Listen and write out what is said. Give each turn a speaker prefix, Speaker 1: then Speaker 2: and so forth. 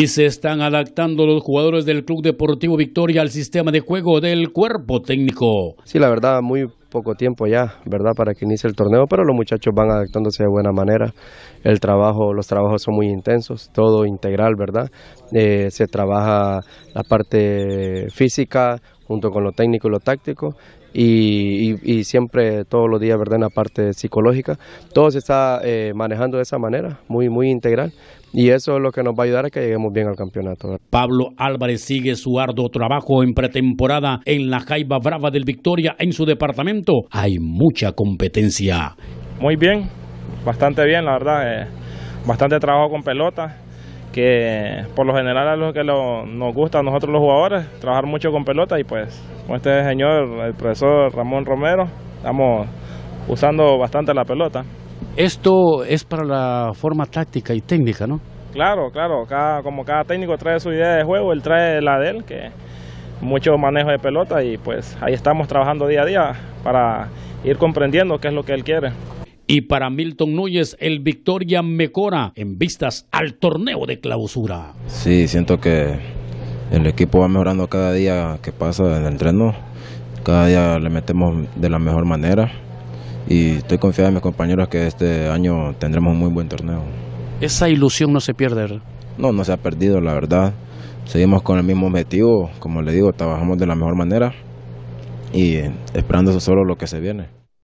Speaker 1: y se están adaptando los jugadores del Club Deportivo Victoria al sistema de juego del cuerpo técnico.
Speaker 2: Sí, la verdad, muy poco tiempo ya, ¿verdad? Para que inicie el torneo, pero los muchachos van adaptándose de buena manera. El trabajo, los trabajos son muy intensos, todo integral, ¿verdad? Eh, se trabaja la parte física, junto con lo técnico y lo táctico, y, siempre todos los días, ¿verdad?, en la parte psicológica. Todo se está eh, manejando de esa manera, muy, muy integral, y eso es lo que nos va a ayudar a que lleguemos bien al campeonato.
Speaker 1: Pablo Álvarez sigue su arduo trabajo en pretemporada en la Jaiba Brava del Victoria, en su departamento. Hay mucha competencia. Muy bien, bastante bien, la verdad. Eh, bastante trabajo con pelota que
Speaker 3: por lo general es lo que nos gusta a nosotros los jugadores, trabajar mucho con pelota y pues con este señor, el profesor Ramón Romero, estamos usando bastante la pelota.
Speaker 1: Esto es para la forma táctica y técnica, ¿no?
Speaker 3: Claro, claro, cada, como cada técnico trae su idea de juego, él trae la de él, que mucho manejo de pelota y pues ahí estamos trabajando día a día para ir comprendiendo qué es lo que él quiere
Speaker 1: y para Milton Núñez el Victoria mejora en vistas al torneo de clausura.
Speaker 4: Sí, siento que el equipo va mejorando cada día que pasa en el entreno, cada día le metemos de la mejor manera y estoy confiado en mis compañeros que este año tendremos un muy buen torneo.
Speaker 1: Esa ilusión no se pierde. No, no se ha perdido,
Speaker 4: la verdad. Seguimos con el mismo objetivo, como le digo, trabajamos de la mejor manera y esperando solo lo que se viene.